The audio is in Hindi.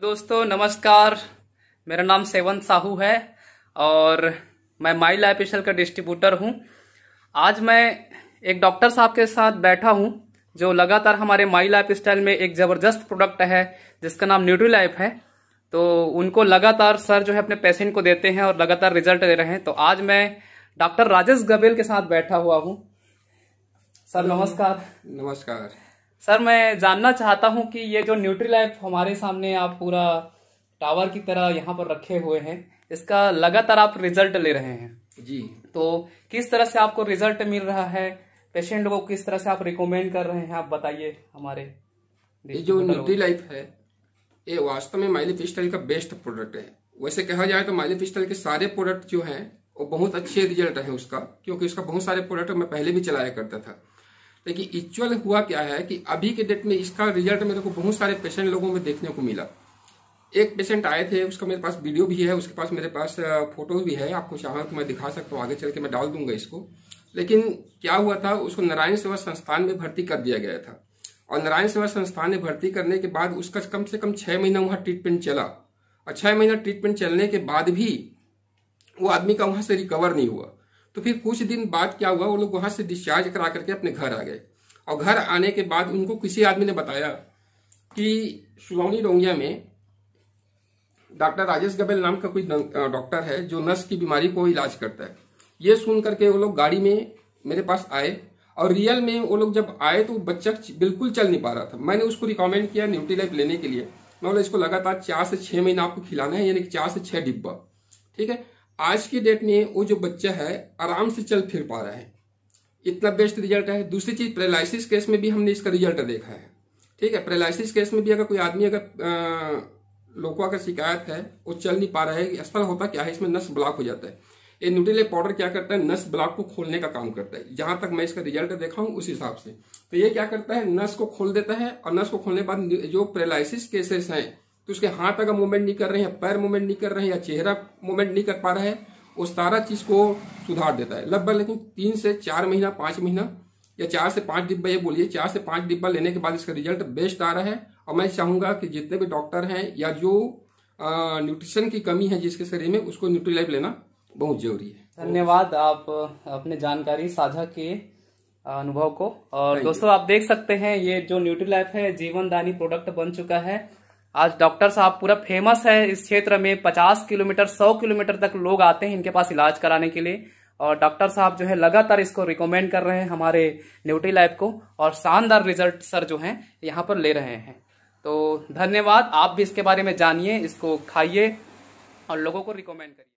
दोस्तों नमस्कार मेरा नाम सेवन साहू है और मैं माई लाइफ स्टाइल का डिस्ट्रीब्यूटर हूं आज मैं एक डॉक्टर साहब के साथ बैठा हूं जो लगातार हमारे माई लाइफ स्टाइल में एक ज़बरदस्त प्रोडक्ट है जिसका नाम न्यूट्री लाइफ है तो उनको लगातार सर जो है अपने पेशेंट को देते हैं और लगातार रिजल्ट दे रहे हैं तो आज मैं डॉक्टर राजेश गबेल के साथ बैठा हुआ हूँ सर नमस्कार नमस्कार सर मैं जानना चाहता हूँ कि ये जो न्यूट्री लाइफ हमारे सामने आप पूरा टावर की तरह यहाँ पर रखे हुए हैं इसका लगातार आप रिजल्ट ले रहे हैं जी तो किस तरह से आपको रिजल्ट मिल रहा है पेशेंट को किस तरह से आप रिकमेंड कर रहे हैं आप बताइए हमारे ये जो न्यूट्री लाइफ है ये वास्तव में माइली पिस्टल का बेस्ट प्रोडक्ट है वैसे कहा जाए तो माइली पिस्टल के सारे प्रोडक्ट जो है वो बहुत अच्छे रिजल्ट है उसका क्योंकि उसका बहुत सारे प्रोडक्ट मैं पहले भी चलाया करता था देखिए एक्चुअल हुआ क्या है कि अभी के डेट में इसका रिजल्ट मेरे को बहुत सारे पेशेंट लोगों में देखने को मिला एक पेशेंट आए थे उसका मेरे पास वीडियो भी है उसके पास मेरे पास फोटो भी है आपको चाहो तो मैं दिखा सकता हूँ आगे चल के मैं डाल दूंगा इसको लेकिन क्या हुआ था उसको नारायण सेवा संस्थान में भर्ती कर दिया गया था और नारायण सेवा संस्थान में भर्ती करने के बाद उसका कम से कम छह महीना वहां ट्रीटमेंट चला और छह महीना ट्रीटमेंट चलने के बाद भी वो आदमी का वहां से रिकवर नहीं हुआ तो फिर कुछ दिन बाद क्या हुआ वो लोग वहां से डिस्चार्ज करा करके अपने घर आ गए और घर आने के बाद उनको किसी आदमी ने बताया कि सुलौनी रोंगिया में डॉक्टर राजेश गबेल नाम का कोई डॉक्टर है जो नस की बीमारी को इलाज करता है ये सुन करके वो लोग गाड़ी में मेरे पास आए और रियल में वो लोग जब आए तो बच्चा बिल्कुल चल नहीं पा रहा था मैंने उसको रिकमेंड किया न्यूट्री लाइफ लेने के लिए मैं बोला इसको लगातार चार से छह महीना आपको खिलाना है यानी कि चार से छह डिब्बा ठीक है आज की डेट में वो जो बच्चा है आराम से चल फिर पा रहा है इतना बेस्ट रिजल्ट है दूसरी चीज पैरालिसिस केस में भी हमने इसका रिजल्ट देखा है ठीक है पैरालिसिस केस में भी अगर कोई आदमी अगर लोकवा का शिकायत है वो चल नहीं पा रहा है असल होता क्या है इसमें नस ब्लॉक हो जाता है ये न्यूट्रिले पाउडर क्या करता है नस ब्लॉक को खोलने का काम करता है जहां तक मैं इसका रिजल्ट देखा हूं उस हिसाब से तो ये क्या करता है नस को खोल देता है और नस को खोलने के बाद जो पैरालिसिस केसेस हैं तो उसके हाथ अगर मूवमेंट नहीं कर रहे हैं पैर मूवमेंट नहीं कर रहे हैं या चेहरा मूवमेंट नहीं कर पा रहा है वो सारा चीज को सुधार देता है लगभग लेकिन तीन से चार महीना पांच महीना या चार से पांच डिब्बा ये बोलिए चार से पांच डिब्बा लेने के बाद इसका रिजल्ट बेस्ट आ रहा है और मैं चाहूंगा कि जितने भी डॉक्टर हैं या जो न्यूट्रिशन की कमी है जिसके शरीर में उसको न्यूट्रीलाइफ लेना बहुत जरूरी है धन्यवाद आप अपने जानकारी साझा किए अनुभव को और दोस्तों आप देख सकते हैं ये जो न्यूट्रीलाइफ है जीवनदानी प्रोडक्ट बन चुका है आज डॉक्टर साहब पूरा फेमस है इस क्षेत्र में 50 किलोमीटर 100 किलोमीटर तक लोग आते हैं इनके पास इलाज कराने के लिए और डॉक्टर साहब जो है लगातार इसको रिकमेंड कर रहे हैं हमारे न्यूटी लैब को और शानदार रिजल्ट सर जो हैं यहाँ पर ले रहे हैं तो धन्यवाद आप भी इसके बारे में जानिए इसको खाइए और लोगों को रिकमेंड करिए